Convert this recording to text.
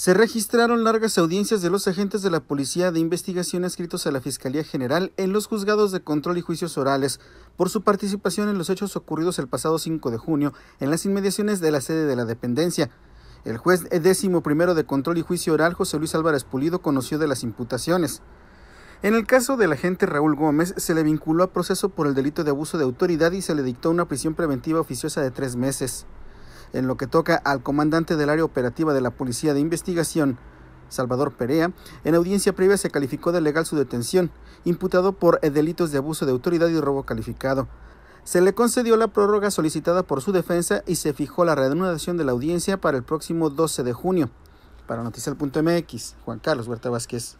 Se registraron largas audiencias de los agentes de la Policía de Investigación escritos a la Fiscalía General en los juzgados de control y juicios orales por su participación en los hechos ocurridos el pasado 5 de junio en las inmediaciones de la sede de la dependencia. El juez décimo primero de control y juicio oral José Luis Álvarez Pulido conoció de las imputaciones. En el caso del agente Raúl Gómez, se le vinculó a proceso por el delito de abuso de autoridad y se le dictó una prisión preventiva oficiosa de tres meses. En lo que toca al comandante del área operativa de la Policía de Investigación, Salvador Perea, en audiencia previa se calificó de legal su detención, imputado por eh, delitos de abuso de autoridad y robo calificado. Se le concedió la prórroga solicitada por su defensa y se fijó la reanudación de la audiencia para el próximo 12 de junio. Para Noticial.mx, Juan Carlos Huerta Vázquez.